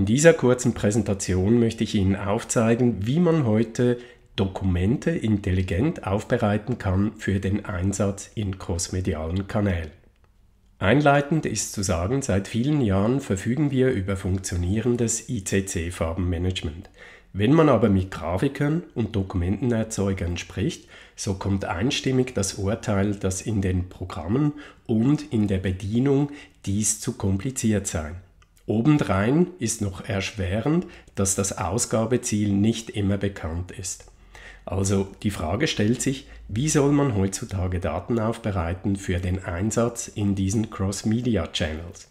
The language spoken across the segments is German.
In dieser kurzen Präsentation möchte ich Ihnen aufzeigen, wie man heute Dokumente intelligent aufbereiten kann für den Einsatz in crossmedialen Kanälen. Einleitend ist zu sagen, seit vielen Jahren verfügen wir über funktionierendes ICC-Farbenmanagement. Wenn man aber mit Grafikern und Dokumentenerzeugern spricht, so kommt einstimmig das Urteil, dass in den Programmen und in der Bedienung dies zu kompliziert sei. Obendrein ist noch erschwerend, dass das Ausgabeziel nicht immer bekannt ist. Also die Frage stellt sich, wie soll man heutzutage Daten aufbereiten für den Einsatz in diesen Cross-Media-Channels?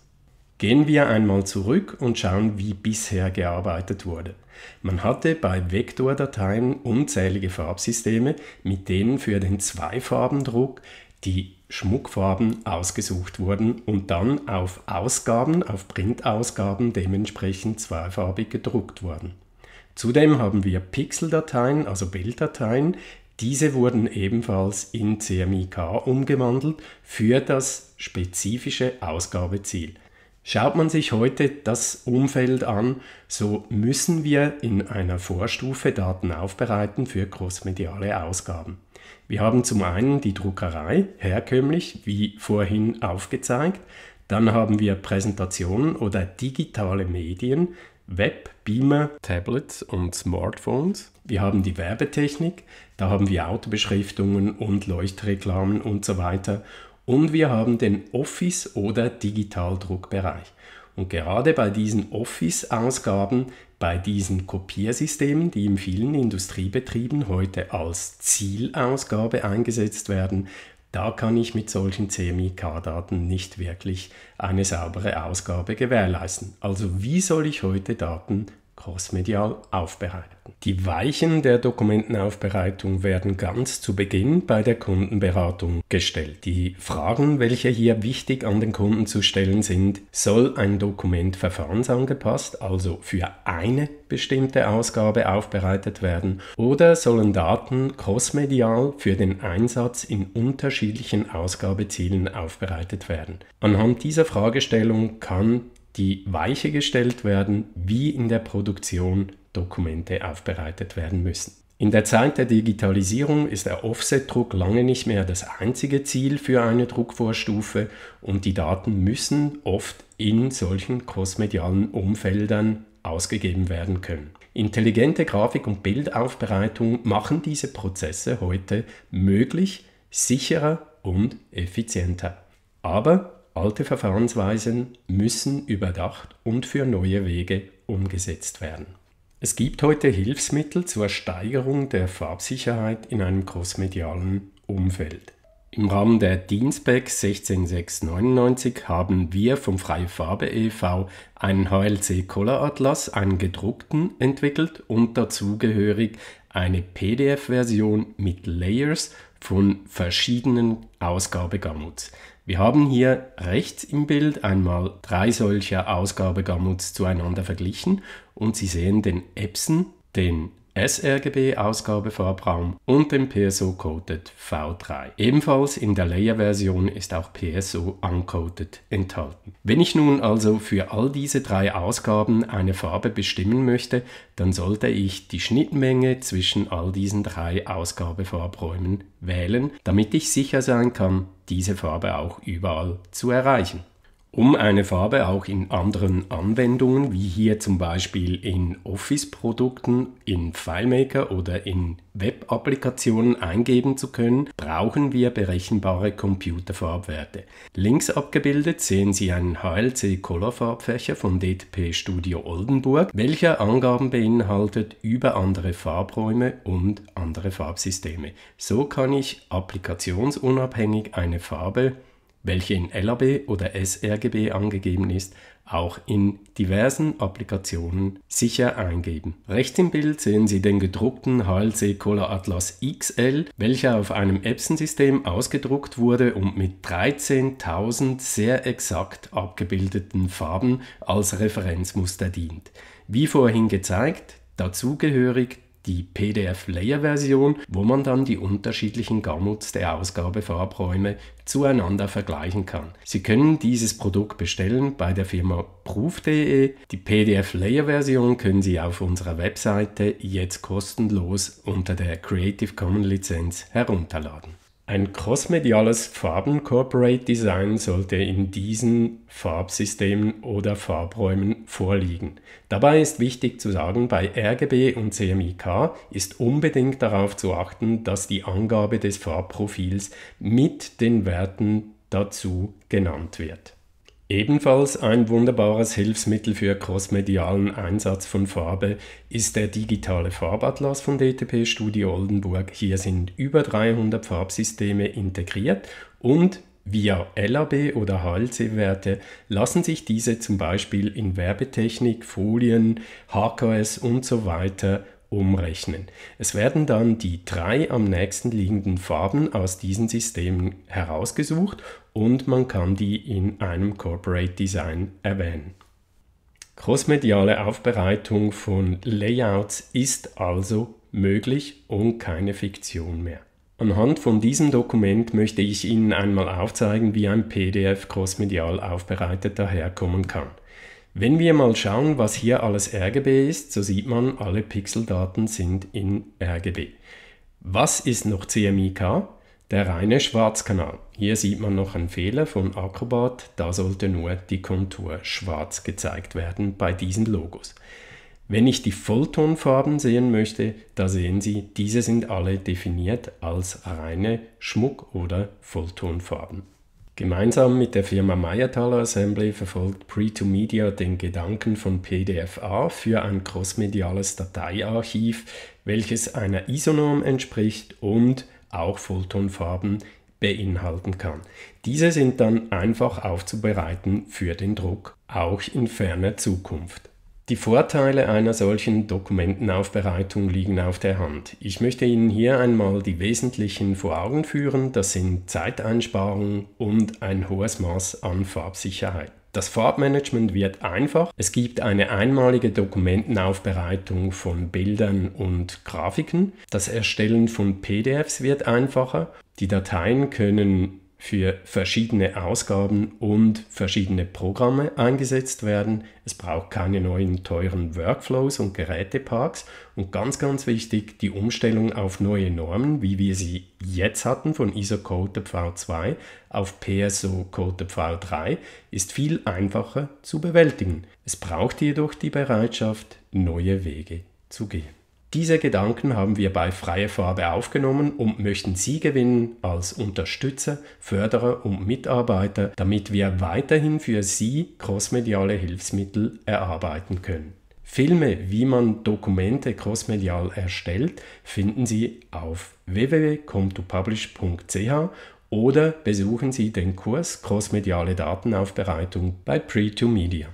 Gehen wir einmal zurück und schauen, wie bisher gearbeitet wurde. Man hatte bei Vektordateien unzählige Farbsysteme, mit denen für den Zweifarbendruck die Schmuckfarben ausgesucht wurden und dann auf Ausgaben, auf Printausgaben dementsprechend zweifarbig gedruckt wurden. Zudem haben wir Pixeldateien, also Bilddateien, diese wurden ebenfalls in CMYK umgewandelt für das spezifische Ausgabeziel. Schaut man sich heute das Umfeld an, so müssen wir in einer Vorstufe Daten aufbereiten für crossmediale Ausgaben. Wir haben zum einen die Druckerei, herkömmlich, wie vorhin aufgezeigt. Dann haben wir Präsentationen oder digitale Medien, Web, Beamer, Tablets und Smartphones. Wir haben die Werbetechnik, da haben wir Autobeschriftungen und Leuchtreklamen und so weiter. Und wir haben den Office- oder Digitaldruckbereich. Und gerade bei diesen Office-Ausgaben bei diesen Kopiersystemen, die in vielen Industriebetrieben heute als Zielausgabe eingesetzt werden, da kann ich mit solchen CMYK-Daten nicht wirklich eine saubere Ausgabe gewährleisten. Also wie soll ich heute Daten großmedial aufbereiten. Die Weichen der Dokumentenaufbereitung werden ganz zu Beginn bei der Kundenberatung gestellt. Die Fragen, welche hier wichtig an den Kunden zu stellen sind, soll ein Dokument verfahrensangepasst, also für eine bestimmte Ausgabe aufbereitet werden, oder sollen Daten crossmedial für den Einsatz in unterschiedlichen Ausgabezielen aufbereitet werden. Anhand dieser Fragestellung kann die Weiche gestellt werden, wie in der Produktion Dokumente aufbereitet werden müssen. In der Zeit der Digitalisierung ist der Offsetdruck lange nicht mehr das einzige Ziel für eine Druckvorstufe und die Daten müssen oft in solchen crossmedialen Umfeldern ausgegeben werden können. Intelligente Grafik- und Bildaufbereitung machen diese Prozesse heute möglich, sicherer und effizienter. Aber Alte Verfahrensweisen müssen überdacht und für neue Wege umgesetzt werden. Es gibt heute Hilfsmittel zur Steigerung der Farbsicherheit in einem crossmedialen Umfeld. Im Rahmen der DIN-Spec 16699 haben wir vom Freie Farbe e.V. einen HLC Color Atlas, einen gedruckten, entwickelt und dazugehörig eine PDF-Version mit Layers von verschiedenen Ausgabegamuts. Wir haben hier rechts im Bild einmal drei solcher Ausgabegammuts zueinander verglichen und Sie sehen den Epson, den sRGB-Ausgabefarbraum und dem PSO-Coded V3. Ebenfalls in der Layer-Version ist auch PSO Uncoded enthalten. Wenn ich nun also für all diese drei Ausgaben eine Farbe bestimmen möchte, dann sollte ich die Schnittmenge zwischen all diesen drei Ausgabefarbräumen wählen, damit ich sicher sein kann, diese Farbe auch überall zu erreichen um eine Farbe auch in anderen Anwendungen, wie hier zum Beispiel in Office-Produkten, in FileMaker oder in Web-Applikationen eingeben zu können, brauchen wir berechenbare Computerfarbwerte. Links abgebildet sehen Sie einen HLC Color Farbfächer von DTP Studio Oldenburg, welcher Angaben beinhaltet über andere Farbräume und andere Farbsysteme. So kann ich applikationsunabhängig eine Farbe welche in LAB oder sRGB angegeben ist, auch in diversen Applikationen sicher eingeben. Rechts im Bild sehen Sie den gedruckten HLC Cola Atlas XL, welcher auf einem Epson-System ausgedruckt wurde und mit 13.000 sehr exakt abgebildeten Farben als Referenzmuster dient. Wie vorhin gezeigt, dazugehörig die PDF-Layer-Version, wo man dann die unterschiedlichen Gamuts der Ausgabefarbräume zueinander vergleichen kann. Sie können dieses Produkt bestellen bei der Firma proof.de. Die PDF-Layer-Version können Sie auf unserer Webseite jetzt kostenlos unter der Creative Commons Lizenz herunterladen. Ein crossmediales Farben-Corporate Design sollte in diesen Farbsystemen oder Farbräumen vorliegen. Dabei ist wichtig zu sagen, bei RGB und CMYK ist unbedingt darauf zu achten, dass die Angabe des Farbprofils mit den Werten dazu genannt wird. Ebenfalls ein wunderbares Hilfsmittel für crossmedialen Einsatz von Farbe ist der digitale Farbatlas von DTP Studio Oldenburg. Hier sind über 300 Farbsysteme integriert und via LAB oder HLC-Werte lassen sich diese zum Beispiel in Werbetechnik, Folien, HKS und so weiter umrechnen. Es werden dann die drei am nächsten liegenden Farben aus diesen Systemen herausgesucht und man kann die in einem Corporate Design erwähnen. Crossmediale Aufbereitung von Layouts ist also möglich und keine Fiktion mehr. Anhand von diesem Dokument möchte ich Ihnen einmal aufzeigen, wie ein PDF crossmedial aufbereitet daherkommen kann. Wenn wir mal schauen, was hier alles RGB ist, so sieht man, alle Pixeldaten sind in RGB. Was ist noch CMYK? Der reine Schwarzkanal. Hier sieht man noch einen Fehler von Acrobat, da sollte nur die Kontur schwarz gezeigt werden bei diesen Logos. Wenn ich die Volltonfarben sehen möchte, da sehen Sie, diese sind alle definiert als reine Schmuck- oder Volltonfarben. Gemeinsam mit der Firma Meyerthaler Assembly verfolgt Pre2Media den Gedanken von PDFA für ein crossmediales Dateiarchiv, welches einer Isonorm entspricht und auch Fulltonfarben beinhalten kann. Diese sind dann einfach aufzubereiten für den Druck, auch in ferner Zukunft. Die Vorteile einer solchen Dokumentenaufbereitung liegen auf der Hand. Ich möchte Ihnen hier einmal die wesentlichen vor Augen führen. Das sind Zeiteinsparungen und ein hohes Maß an Farbsicherheit. Das Farbmanagement wird einfach. Es gibt eine einmalige Dokumentenaufbereitung von Bildern und Grafiken. Das Erstellen von PDFs wird einfacher. Die Dateien können für verschiedene Ausgaben und verschiedene Programme eingesetzt werden. Es braucht keine neuen teuren Workflows und Geräteparks und ganz, ganz wichtig die Umstellung auf neue Normen, wie wir sie jetzt hatten von ISO CodeTEP V2 auf PSO CodeTEP V3, ist viel einfacher zu bewältigen. Es braucht jedoch die Bereitschaft, neue Wege zu gehen. Diese Gedanken haben wir bei Freie Farbe aufgenommen und möchten Sie gewinnen als Unterstützer, Förderer und Mitarbeiter, damit wir weiterhin für Sie crossmediale Hilfsmittel erarbeiten können. Filme, wie man Dokumente crossmedial erstellt, finden Sie auf www.comtopublish.ch oder besuchen Sie den Kurs Crossmediale Datenaufbereitung bei Pre2Media.